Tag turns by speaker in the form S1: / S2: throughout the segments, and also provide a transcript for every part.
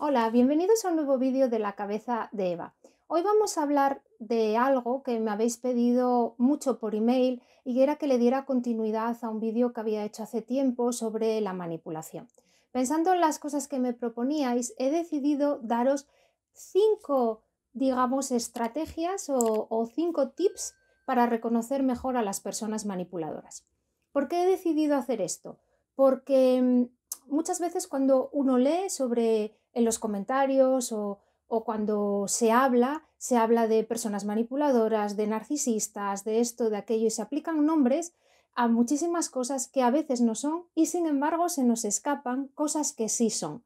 S1: Hola, bienvenidos a un nuevo vídeo de la cabeza de Eva. Hoy vamos a hablar de algo que me habéis pedido mucho por email y que era que le diera continuidad a un vídeo que había hecho hace tiempo sobre la manipulación. Pensando en las cosas que me proponíais, he decidido daros cinco, digamos, estrategias o, o cinco tips para reconocer mejor a las personas manipuladoras. ¿Por qué he decidido hacer esto? Porque mm, muchas veces cuando uno lee sobre en los comentarios o, cuando se habla, se habla de personas manipuladoras, de narcisistas, de esto, de aquello, y se aplican nombres a muchísimas cosas que a veces no son y sin embargo se nos escapan cosas que sí son.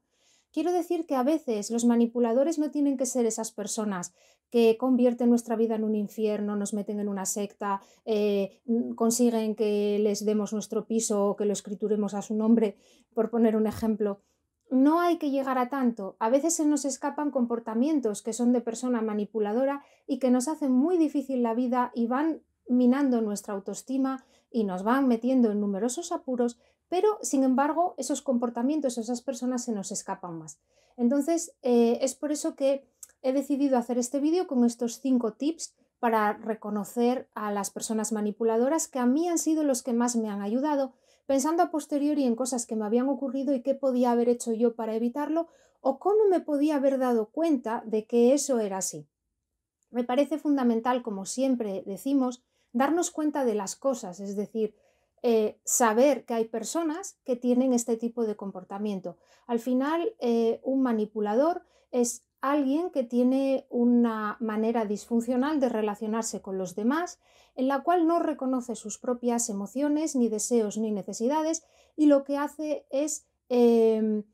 S1: Quiero decir que a veces los manipuladores no tienen que ser esas personas que convierten nuestra vida en un infierno, nos meten en una secta, eh, consiguen que les demos nuestro piso o que lo escrituremos a su nombre, por poner un ejemplo. No hay que llegar a tanto. A veces se nos escapan comportamientos que son de persona manipuladora y que nos hacen muy difícil la vida y van minando nuestra autoestima y nos van metiendo en numerosos apuros, pero sin embargo esos comportamientos, esas personas se nos escapan más. Entonces eh, es por eso que he decidido hacer este vídeo con estos cinco tips para reconocer a las personas manipuladoras que a mí han sido los que más me han ayudado, pensando a posteriori en cosas que me habían ocurrido y qué podía haber hecho yo para evitarlo o cómo me podía haber dado cuenta de que eso era así. Me parece fundamental, como siempre decimos, darnos cuenta de las cosas, es decir, eh, saber que hay personas que tienen este tipo de comportamiento. Al final, eh, un manipulador es alguien que tiene una manera disfuncional de relacionarse con los demás, en la cual no reconoce sus propias emociones, ni deseos, ni necesidades, y lo que hace es em,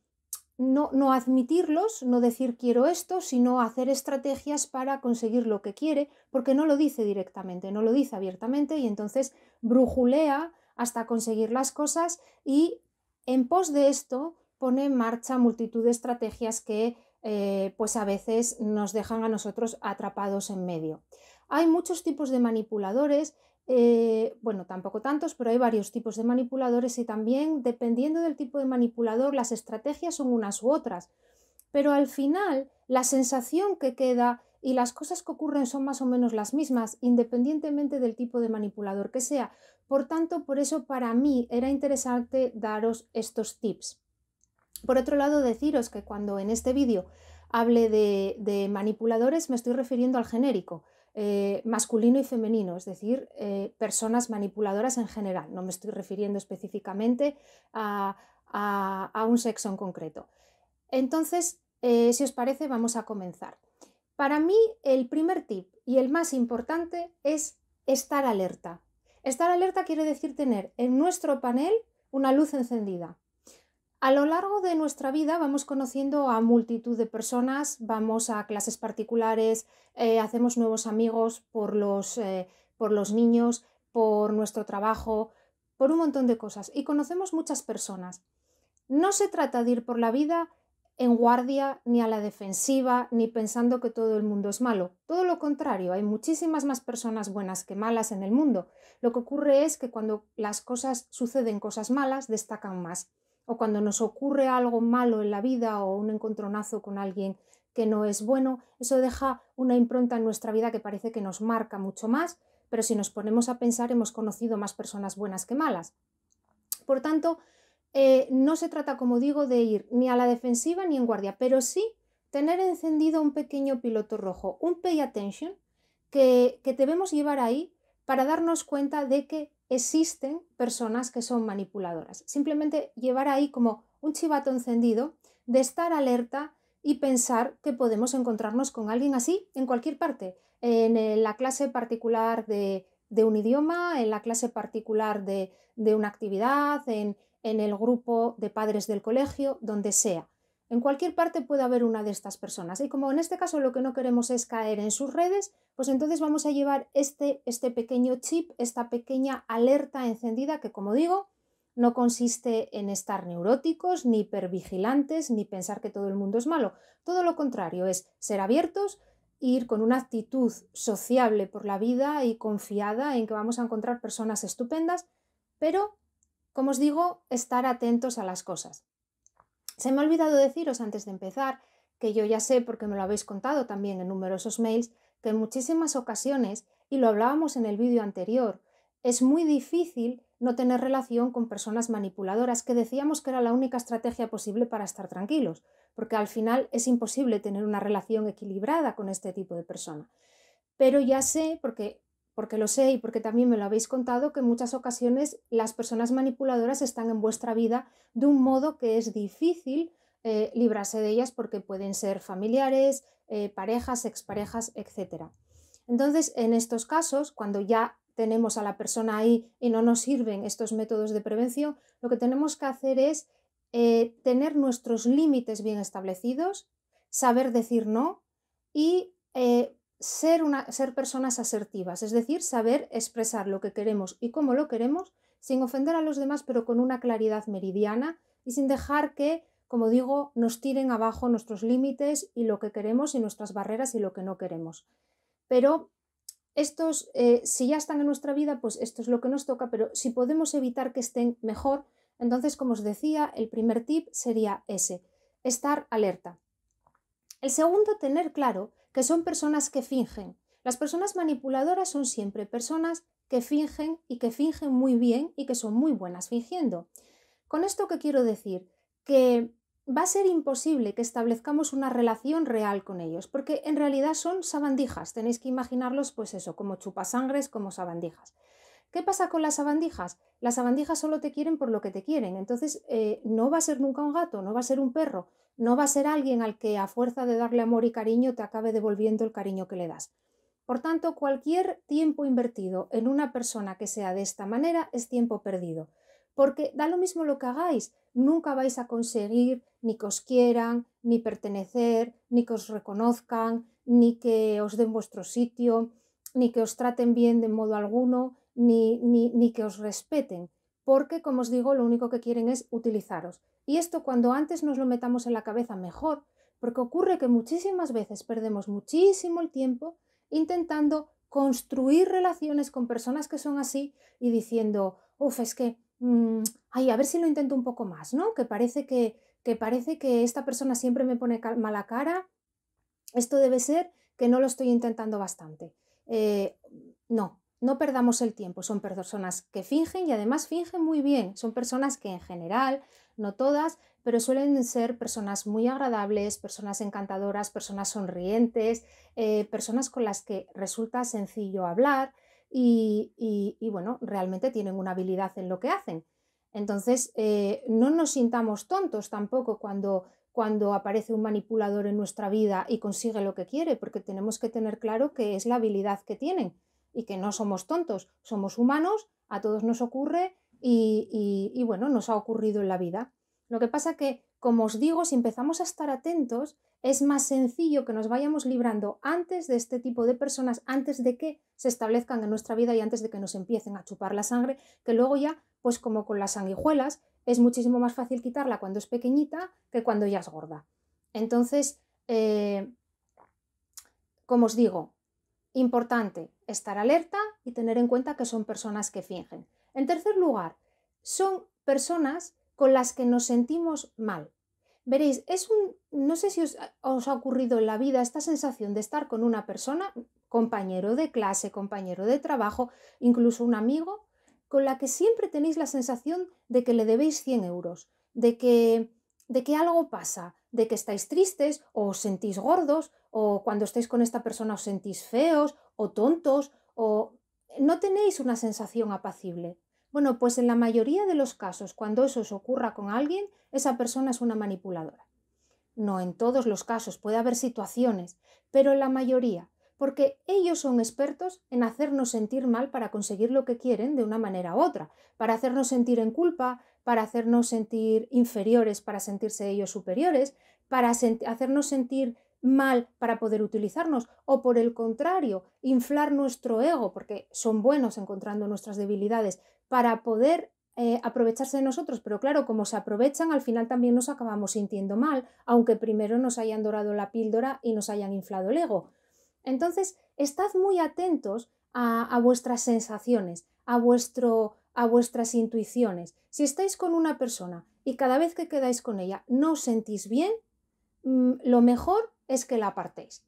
S1: no admitirlos, no decir quiero esto, sino hacer estrategias para conseguir lo que quiere, porque no lo dice directamente, no lo dice abiertamente, y entonces brujulea hasta conseguir las cosas y en pos de esto pone en marcha multitud de estrategias que eh, pues a veces nos dejan a nosotros atrapados en medio. Hay muchos tipos de manipuladores, eh, bueno, tampoco tantos, pero hay varios tipos de manipuladores y también dependiendo del tipo de manipulador, las estrategias son unas u otras. Pero al final, la sensación que queda y las cosas que ocurren son más o menos las mismas, independientemente del tipo de manipulador que sea. Por tanto, por eso para mí era interesante daros estos tips. Por otro lado, deciros que cuando en este vídeo hable de, manipuladores me estoy refiriendo al genérico. Eh, masculino y femenino, es decir, eh, personas manipuladoras en general. No me estoy refiriendo específicamente a, un sexo en concreto. Entonces, eh, si os parece, vamos a comenzar. Para mí, el primer tip y el más importante es estar alerta. Estar alerta quiere decir tener en nuestro panel una luz encendida. A lo largo de nuestra vida vamos conociendo a multitud de personas, vamos a clases particulares, eh, hacemos nuevos amigos por los, eh, por los niños, por nuestro trabajo, por un montón de cosas y conocemos muchas personas. No se trata de ir por la vida en guardia, ni a la defensiva, ni pensando que todo el mundo es malo. Todo lo contrario, hay muchísimas más personas buenas que malas en el mundo. Lo que ocurre es que cuando las cosas suceden cosas malas, destacan más o cuando nos ocurre algo malo en la vida o un encontronazo con alguien que no es bueno, eso deja una impronta en nuestra vida que parece que nos marca mucho más, pero si nos ponemos a pensar hemos conocido más personas buenas que malas. Por tanto, eh, no se trata, como digo, de ir ni a la defensiva ni en guardia, pero sí tener encendido un pequeño piloto rojo, un pay attention, que, que debemos llevar ahí para darnos cuenta de que existen personas que son manipuladoras. Simplemente llevar ahí como un chivato encendido de estar alerta y pensar que podemos encontrarnos con alguien así en cualquier parte, en la clase particular de, un idioma, en la clase particular de, una actividad, en el grupo de padres del colegio, donde sea. En cualquier parte puede haber una de estas personas. Y como en este caso lo que no queremos es caer en sus redes, pues entonces vamos a llevar este, este pequeño chip, esta pequeña alerta encendida que, como digo, no consiste en estar neuróticos, ni hipervigilantes, ni pensar que todo el mundo es malo. Todo lo contrario, es ser abiertos, ir con una actitud sociable por la vida y confiada en que vamos a encontrar personas estupendas, pero, como os digo, estar atentos a las cosas. Se me ha olvidado deciros antes de empezar que yo ya sé, porque me lo habéis contado también en numerosos mails, que en muchísimas ocasiones, y lo hablábamos en el vídeo anterior, es muy difícil no tener relación con personas manipuladoras, que decíamos que era la única estrategia posible para estar tranquilos, porque al final es imposible tener una relación equilibrada con este tipo de persona. Pero ya sé, porque porque lo sé y porque también me lo habéis contado, que en muchas ocasiones las personas manipuladoras están en vuestra vida de un modo que es difícil eh, librarse de ellas porque pueden ser familiares, eh, parejas, exparejas, etc. Entonces, en estos casos, cuando ya tenemos a la persona ahí y no nos sirven estos métodos de prevención, lo que tenemos que hacer es eh, tener nuestros límites bien establecidos, saber decir no y ser, personas asertivas, es decir, saber expresar lo que queremos y cómo lo queremos sin ofender a los demás, pero con una claridad meridiana y sin dejar que, como digo, nos tiren abajo nuestros límites y lo que queremos y nuestras barreras y lo que no queremos. Pero estos, eh, si ya están en nuestra vida, pues esto es lo que nos toca, pero si podemos evitar que estén mejor, entonces, como os decía, el primer tip sería ese, estar alerta. El segundo, tener claro que son personas que fingen. Las personas manipuladoras son siempre personas que fingen y que fingen muy bien y que son muy buenas fingiendo. Con esto que quiero decir, que va a ser imposible que establezcamos una relación real con ellos, porque en realidad son sabandijas, tenéis que imaginarlos pues eso, como chupasangres, como sabandijas. ¿Qué pasa con las sabandijas? Las sabandijas solo te quieren por lo que te quieren, entonces eh, no va a ser nunca un gato, no va a ser un perro, no va a ser alguien al que a fuerza de darle amor y cariño te acabe devolviendo el cariño que le das. Por tanto, cualquier tiempo invertido en una persona que sea de esta manera es tiempo perdido, porque da lo mismo lo que hagáis, nunca vais a conseguir ni que os quieran, ni pertenecer, ni que os reconozcan, ni que os den vuestro sitio, ni que os traten bien de modo alguno, ni, ni, ni que os respeten porque, como os digo, lo único que quieren es utilizaros. Y esto cuando antes nos lo metamos en la cabeza mejor, porque ocurre que muchísimas veces perdemos muchísimo el tiempo intentando construir relaciones con personas que son así y diciendo, uff, es que, mm, ay, a ver si lo intento un poco más, ¿no? Que parece que, parece que esta persona siempre me pone mala cara, esto debe ser que no lo estoy intentando bastante. Eh, no, no perdamos el tiempo. Son personas que fingen y además fingen muy bien. Son personas que en general, no todas, pero suelen ser personas muy agradables, personas encantadoras, personas sonrientes, eh, personas con las que resulta sencillo hablar y, bueno, realmente tienen una habilidad en lo que hacen. Entonces, eh, no nos sintamos tontos tampoco cuando cuando aparece un manipulador en nuestra vida y consigue lo que quiere, porque tenemos que tener claro que es la habilidad que tienen y que no somos tontos, somos humanos, a todos nos ocurre y, bueno, nos ha ocurrido en la vida. Lo que pasa que, como os digo, si empezamos a estar atentos, es más sencillo que nos vayamos librando antes de este tipo de personas, antes de que se establezcan en nuestra vida y antes de que nos empiecen a chupar la sangre, que luego ya, pues como con las sanguijuelas, es muchísimo más fácil quitarla cuando es pequeñita que cuando ya es gorda. Entonces, eh, como os digo, importante, estar alerta y tener en cuenta que son personas que fingen. En tercer lugar, son personas con las que nos sentimos mal. Veréis, es un, no sé si os, ha ocurrido en la vida esta sensación de estar con una persona, compañero de clase, compañero de trabajo, incluso un amigo, con la que siempre tenéis la sensación de que le debéis 100 euros, de que, de que algo pasa, de que estáis tristes o os sentís gordos o cuando estáis con esta persona os sentís feos o tontos o no tenéis una sensación apacible. Bueno, pues en la mayoría de los casos, cuando eso os ocurra con alguien, esa persona es una manipuladora. No en todos los casos, puede haber situaciones, pero en la mayoría, porque ellos son expertos en hacernos sentir mal para conseguir lo que quieren de una manera u otra, para hacernos sentir en culpa, para hacernos sentir inferiores, para sentirse ellos superiores, para hacernos sentir mal para poder utilizarnos o por el contrario, inflar nuestro ego, porque son buenos encontrando nuestras debilidades, para poder eh, aprovecharse de nosotros, pero claro, como se aprovechan, al final también nos acabamos sintiendo mal, aunque primero nos hayan dorado la píldora y nos hayan inflado el ego. Entonces, estad muy atentos a, vuestras sensaciones, a, vuestro, a vuestras intuiciones. Si estáis con una persona y cada vez que quedáis con ella no os sentís bien, mm, lo mejor es que la apartéis.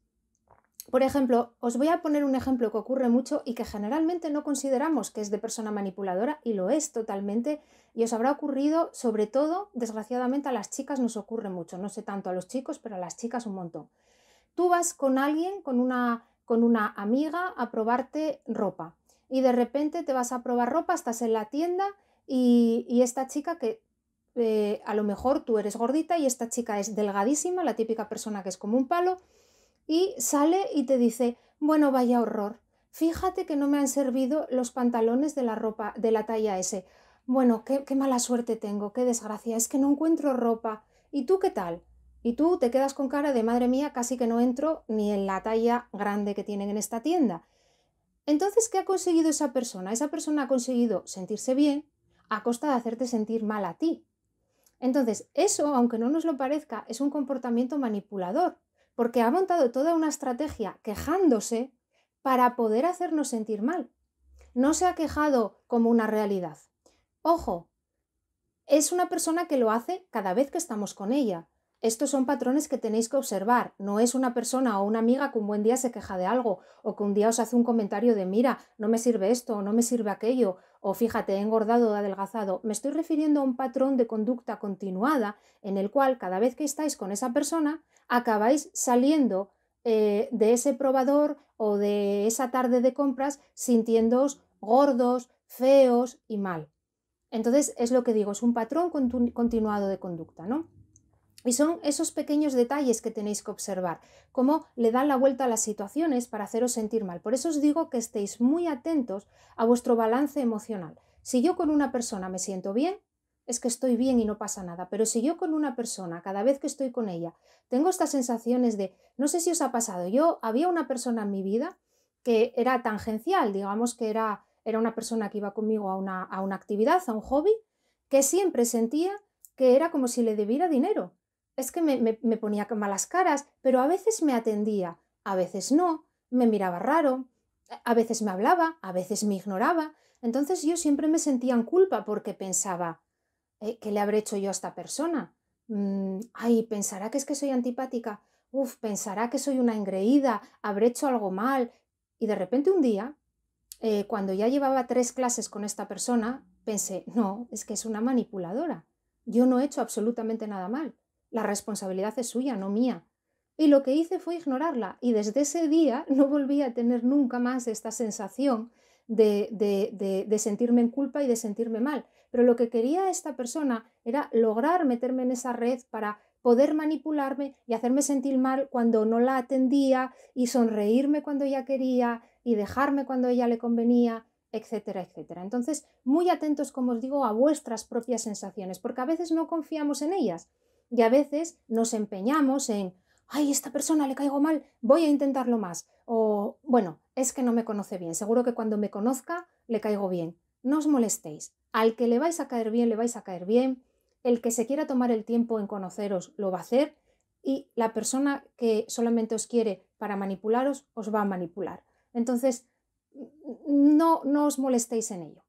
S1: Por ejemplo, os voy a poner un ejemplo que ocurre mucho y que generalmente no consideramos que es de persona manipuladora y lo es totalmente y os habrá ocurrido, sobre todo, desgraciadamente a las chicas nos ocurre mucho, no sé tanto a los chicos, pero a las chicas un montón. Tú vas con alguien, con una, con una amiga, a probarte ropa y de repente te vas a probar ropa, estás en la tienda y, y esta chica que eh, a lo mejor tú eres gordita y esta chica es delgadísima, la típica persona que es como un palo, y sale y te dice, bueno, vaya horror, fíjate que no me han servido los pantalones de la ropa de la talla S. Bueno, qué mala suerte tengo, qué desgracia, es que no encuentro ropa. ¿Y tú qué tal? Y tú te quedas con cara de madre mía, casi que no entro ni en la talla grande que tienen en esta tienda. Entonces, ¿qué ha conseguido esa persona? Esa persona ha conseguido sentirse bien a costa de hacerte sentir mal a ti. Entonces, eso, aunque no nos lo parezca, es un comportamiento manipulador, porque ha montado toda una estrategia quejándose para poder hacernos sentir mal. No se ha quejado como una realidad. Ojo, es una persona que lo hace cada vez que estamos con ella, estos son patrones que tenéis que observar. No es una persona o una amiga que un buen día se queja de algo o que un día os hace un comentario de mira, no me sirve esto o no me sirve aquello o fíjate, he engordado o adelgazado. Me estoy refiriendo a un patrón de conducta continuada en el cual cada vez que estáis con esa persona acabáis saliendo eh, de ese probador o de esa tarde de compras sintiéndoos gordos, feos y mal. Entonces es lo que digo, es un patrón continuado de conducta, ¿no? Y son esos pequeños detalles que tenéis que observar, cómo le dan la vuelta a las situaciones para haceros sentir mal. Por eso os digo que estéis muy atentos a vuestro balance emocional. Si yo con una persona me siento bien, es que estoy bien y no pasa nada. Pero si yo con una persona, cada vez que estoy con ella, tengo estas sensaciones de, no sé si os ha pasado, yo había una persona en mi vida que era tangencial, digamos que era, era una persona que iba conmigo a una actividad, a un hobby, que siempre sentía que era como si le debiera dinero es que me, ponía malas caras, pero a veces me atendía, a veces no, me miraba raro, a veces me hablaba, a veces me ignoraba. Entonces yo siempre me sentía en culpa porque pensaba, eh, ¿qué le habré hecho yo a esta persona? Mm, ay, pensará que es que soy antipática, uf, pensará que soy una engreída, habré hecho algo mal. Y de repente un día, eh, cuando ya llevaba tres clases con esta persona, pensé, no, es que es una manipuladora. Yo no he hecho absolutamente nada mal. La responsabilidad es suya, no mía. Y lo que hice fue ignorarla y desde ese día no volví a tener nunca más esta sensación de, de, de, sentirme en culpa y de sentirme mal. Pero lo que quería esta persona era lograr meterme en esa red para poder manipularme y hacerme sentir mal cuando no la atendía y sonreírme cuando ella quería y dejarme cuando ella le convenía, etcétera, etcétera. Entonces, muy atentos, como os digo, a vuestras propias sensaciones, porque a veces no confiamos en ellas. Y a veces nos empeñamos en, ay, esta persona le caigo mal, voy a intentarlo más. O, bueno, es que no me conoce bien, seguro que cuando me conozca le caigo bien. No os molestéis, al que le vais a caer bien, le vais a caer bien, el que se quiera tomar el tiempo en conoceros, lo va a hacer, y la persona que solamente os quiere para manipularos, os va a manipular. Entonces, no, no os molestéis en ello.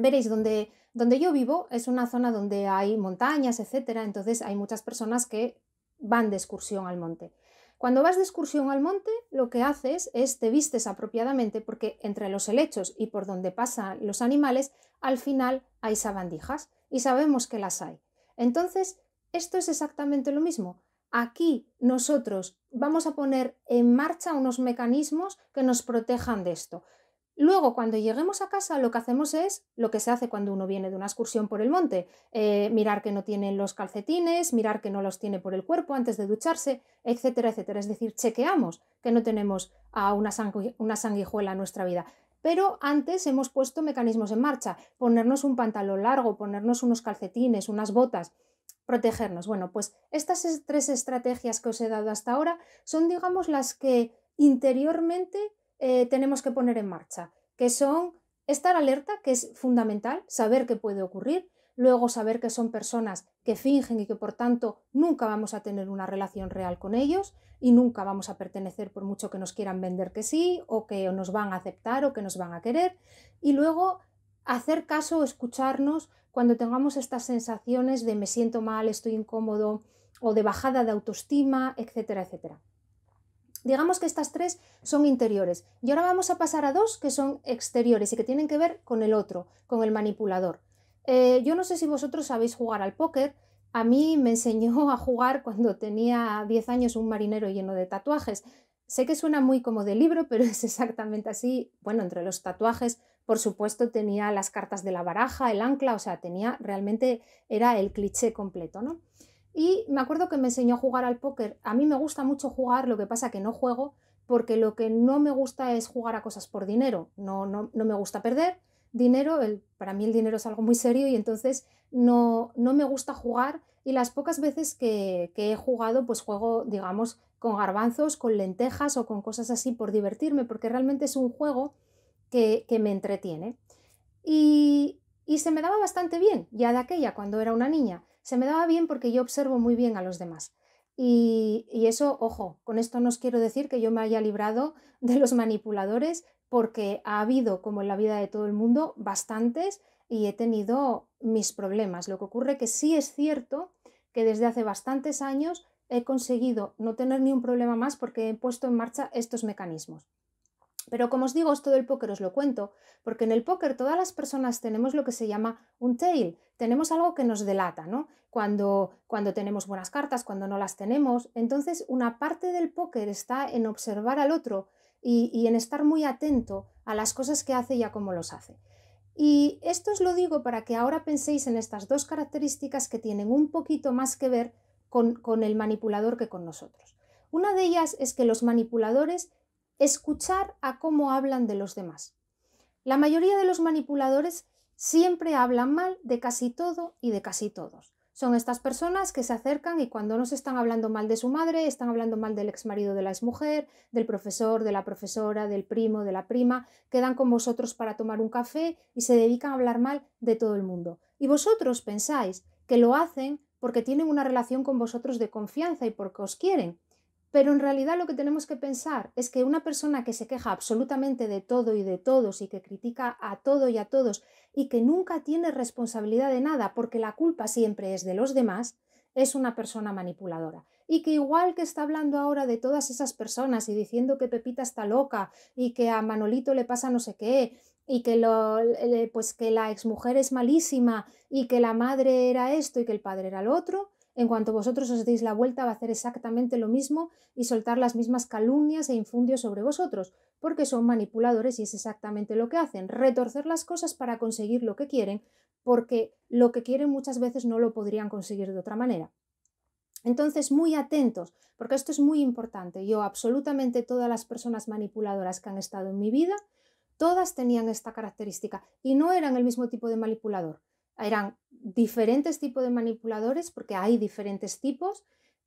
S1: Veréis, donde, donde yo vivo es una zona donde hay montañas, etcétera, entonces hay muchas personas que van de excursión al monte. Cuando vas de excursión al monte, lo que haces es te vistes apropiadamente porque entre los helechos y por donde pasan los animales, al final hay sabandijas y sabemos que las hay. Entonces, esto es exactamente lo mismo. Aquí nosotros vamos a poner en marcha unos mecanismos que nos protejan de esto. Luego, cuando lleguemos a casa, lo que hacemos es lo que se hace cuando uno viene de una excursión por el monte, eh, mirar que no tienen los calcetines, mirar que no los tiene por el cuerpo antes de ducharse, etcétera, etcétera. Es decir, chequeamos que no tenemos a una sanguijuela en nuestra vida. Pero antes hemos puesto mecanismos en marcha, ponernos un pantalón largo, ponernos unos calcetines, unas botas, protegernos. Bueno, pues estas tres estrategias que os he dado hasta ahora son, digamos, las que interiormente eh, tenemos que poner en marcha, que son estar alerta, que es fundamental, saber qué puede ocurrir, luego saber que son personas que fingen y que por tanto nunca vamos a tener una relación real con ellos y nunca vamos a pertenecer por mucho que nos quieran vender que sí o que nos van a aceptar o que nos van a querer y luego hacer caso, o escucharnos cuando tengamos estas sensaciones de me siento mal, estoy incómodo o de bajada de autoestima, etcétera, etcétera. Digamos que estas tres son interiores. Y ahora vamos a pasar a dos que son exteriores y que tienen que ver con el otro, con el manipulador. Eh, yo no sé si vosotros sabéis jugar al póker. A mí me enseñó a jugar cuando tenía 10 años un marinero lleno de tatuajes. Sé que suena muy como de libro, pero es exactamente así. Bueno, entre los tatuajes, por supuesto, tenía las cartas de la baraja, el ancla, o sea, tenía realmente, era el cliché completo, ¿no? Y me acuerdo que me enseñó a jugar al póker. A mí me gusta mucho jugar, lo que pasa que no juego, porque lo que no me gusta es jugar a cosas por dinero. No, no, no me gusta perder dinero, el, para mí el dinero es algo muy serio y entonces no, no me gusta jugar y las pocas veces que, que, he jugado pues juego digamos con garbanzos, con lentejas o con cosas así por divertirme porque realmente es un juego que, que me entretiene y, y, se me daba bastante bien ya de aquella cuando era una niña se me daba bien porque yo observo muy bien a los demás. Y, eso, ojo, con esto no os quiero decir que yo me haya librado de los manipuladores, porque ha habido, como en la vida de todo el mundo, bastantes y he tenido mis problemas. Lo que ocurre que sí es cierto que desde hace bastantes años he conseguido no tener ni un problema más porque he puesto en marcha estos mecanismos. Pero como os digo, todo el póker os lo cuento, porque en el póker todas las personas tenemos lo que se llama un tail, tenemos algo que nos delata, ¿no? Cuando, cuando tenemos buenas cartas, cuando no las tenemos. Entonces, una parte del póker está en observar al otro y, en estar muy atento a las cosas que hace y a cómo los hace. Y esto os lo digo para que ahora penséis en estas dos características que tienen un poquito más que ver con el manipulador que con nosotros. Una de ellas es que los manipuladores escuchar a cómo hablan de los demás. La mayoría de los manipuladores siempre hablan mal de casi todo y de casi todos. Son estas personas que se acercan y cuando nos están hablando mal de su madre, están hablando mal del ex marido de la mujer, del profesor, de la profesora, del primo, de la prima, quedan con vosotros para tomar un café y se dedican a hablar mal de todo el mundo. Y vosotros pensáis que lo hacen porque tienen una relación con vosotros de confianza y porque os quieren. Pero en realidad lo que tenemos que pensar es que una persona que se queja absolutamente de todo y de todos y que critica a todo y a todos y que nunca tiene responsabilidad de nada porque la culpa siempre es de los demás, es una persona manipuladora. Y que igual que está hablando ahora de todas esas personas y diciendo que Pepita está loca y que a Manolito le pasa no sé qué y que, pues que la exmujer es malísima y que la madre era esto y que el padre era lo otro, en cuanto vosotros os deis la vuelta, va a hacer exactamente lo mismo y soltar las mismas calumnias e infundios sobre vosotros, porque son manipuladores y es exactamente lo que hacen, retorcer las cosas para conseguir lo que quieren, porque lo que quieren muchas veces no lo podrían conseguir de otra manera. Entonces, muy atentos, porque esto es muy importante. Yo, absolutamente todas las personas manipuladoras que han estado en mi vida, todas tenían esta característica y no eran el mismo tipo de manipulador. Eran diferentes tipos de manipuladores, porque hay diferentes tipos,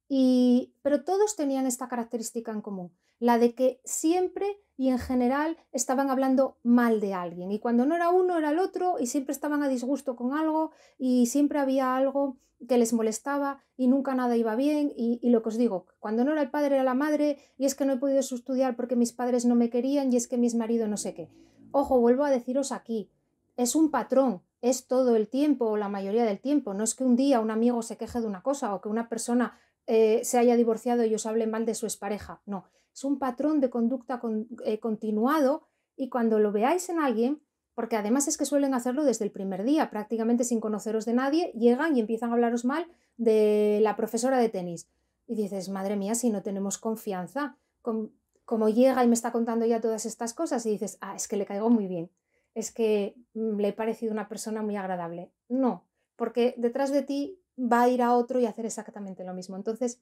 S1: y, pero todos tenían esta característica en común, la de que siempre y en general estaban hablando mal de alguien. Y cuando no era uno, era el otro, y siempre estaban a disgusto con algo, y siempre había algo que les molestaba, y nunca nada iba bien. Y, y lo que os digo, cuando no era el padre, era la madre, y es que no he podido estudiar porque mis padres no me querían, y es que mis maridos no sé qué. Ojo, vuelvo a deciros aquí, es un patrón, es todo el tiempo o la mayoría del tiempo. No es que un día un amigo se queje de una cosa o que una persona eh, se haya divorciado y os hable mal de su expareja. No, es un patrón de conducta eh, continuado y cuando lo veáis en alguien, porque además es que suelen hacerlo desde el primer día, prácticamente sin conoceros de nadie, llegan y empiezan a hablaros mal de la profesora de tenis. Y dices, madre mía, si no tenemos confianza, como llega y me está contando ya todas estas cosas, y dices, ah, es que le caigo muy bien es que mm, le he parecido una persona muy agradable. No, porque detrás de ti va a ir a otro y hacer exactamente lo mismo. Entonces,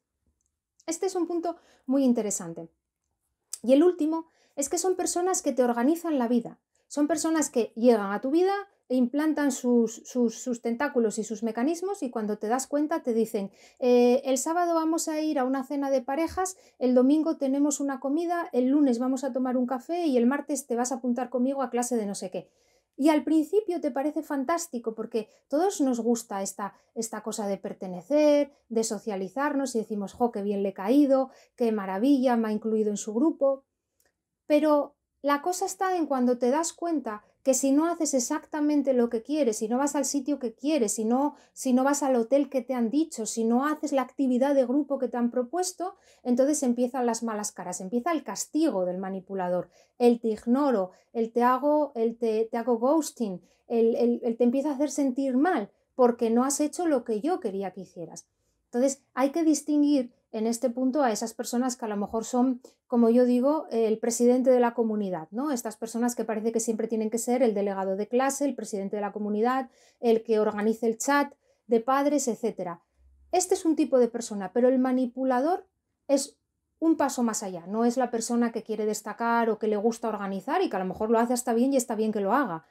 S1: este es un punto muy interesante. Y el último es que son personas que te organizan la vida. Son personas que llegan a tu vida, implantan sus, sus, tentáculos y sus mecanismos y cuando te das cuenta te dicen, eh, el sábado vamos a ir a una cena de parejas, el domingo tenemos una comida, el lunes vamos a tomar un café y el martes te vas a apuntar conmigo a clase de no sé qué. Y al principio te parece fantástico porque todos nos gusta esta, esta cosa de pertenecer, de socializarnos y decimos, jo, qué bien le he caído, qué maravilla, me ha incluido en su grupo. Pero la cosa está en cuando te das cuenta que si no haces exactamente lo que quieres, si no vas al sitio que quieres, si no, si no vas al hotel que te han dicho, si no haces la actividad de grupo que te han propuesto, entonces empiezan las malas caras, empieza el castigo del manipulador, el te ignoro, el te hago, el te, hago ghosting, el, el, el te empieza a hacer sentir mal porque no has hecho lo que yo quería que hicieras. Entonces hay que distinguir en este punto a esas personas que a lo mejor son, como yo digo, el presidente de la comunidad, ¿no? Estas personas que parece que siempre tienen que ser el delegado de clase, el presidente de la comunidad, el que organice el chat de padres, etc. Este es un tipo de persona, pero el manipulador es un paso más allá, no es la persona que quiere destacar o que le gusta organizar y que a lo mejor lo hace hasta bien y está bien que lo haga.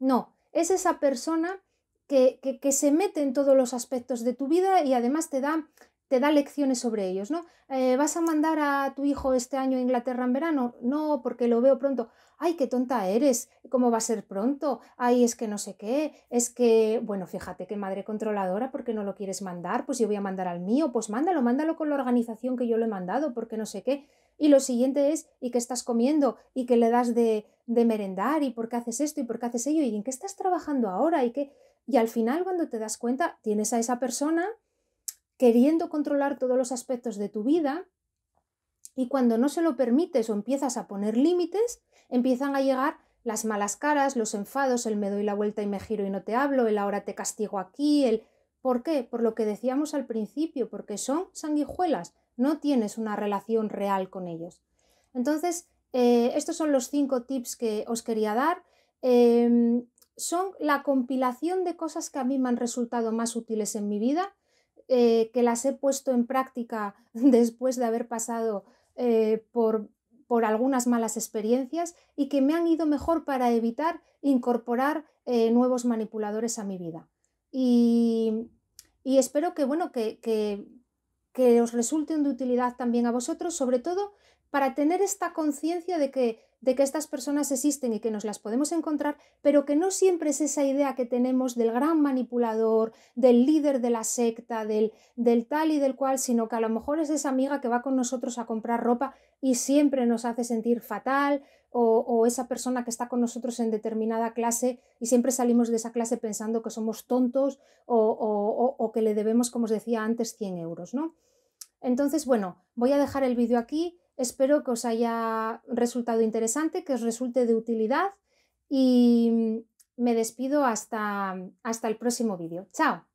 S1: No, es esa persona que, que, se mete en todos los aspectos de tu vida y además te da te da lecciones sobre ellos, ¿no? Eh, ¿Vas a mandar a tu hijo este año a Inglaterra en verano? No, porque lo veo pronto. Ay, qué tonta eres, ¿cómo va a ser pronto? Ay, es que no sé qué, es que, bueno, fíjate qué madre controladora, ¿por qué no lo quieres mandar? Pues yo voy a mandar al mío, pues mándalo, mándalo con la organización que yo lo he mandado, porque no sé qué. Y lo siguiente es, ¿y qué estás comiendo? ¿Y qué le das de, de merendar? ¿Y por qué haces esto? ¿Y por qué haces ello? ¿Y en qué estás trabajando ahora? ¿Y qué? Y al final, cuando te das cuenta, tienes a esa persona queriendo controlar todos los aspectos de tu vida y cuando no se lo permites o empiezas a poner límites, empiezan a llegar las malas caras, los enfados, el me doy la vuelta y me giro y no te hablo, el ahora te castigo aquí, el ¿por qué? Por lo que decíamos al principio, porque son sanguijuelas, no tienes una relación real con ellos. Entonces, eh, estos son los cinco tips que os quería dar. Em, son la compilación de cosas que a mí me han resultado más útiles en mi vida eh, que las he puesto en práctica después de haber pasado eh, por, algunas malas experiencias y que me han ido mejor para evitar incorporar eh, nuevos manipuladores a mi vida. Y, y espero que, bueno, que, que que os resulten de utilidad también a vosotros, sobre todo para tener esta conciencia de que, de que estas personas existen y que nos las podemos encontrar, pero que no siempre es esa idea que tenemos del gran manipulador, del líder de la secta, del, del tal y del cual, sino que a lo mejor es esa amiga que va con nosotros a comprar ropa y siempre nos hace sentir fatal, o, esa persona que está con nosotros en determinada clase y siempre salimos de esa clase pensando que somos tontos o, que le debemos, como os decía antes, 100 euros, ¿no? Entonces, bueno, voy a dejar el vídeo aquí. Espero que os haya resultado interesante, que os resulte de utilidad y me despido hasta, hasta el próximo vídeo. ¡Chao!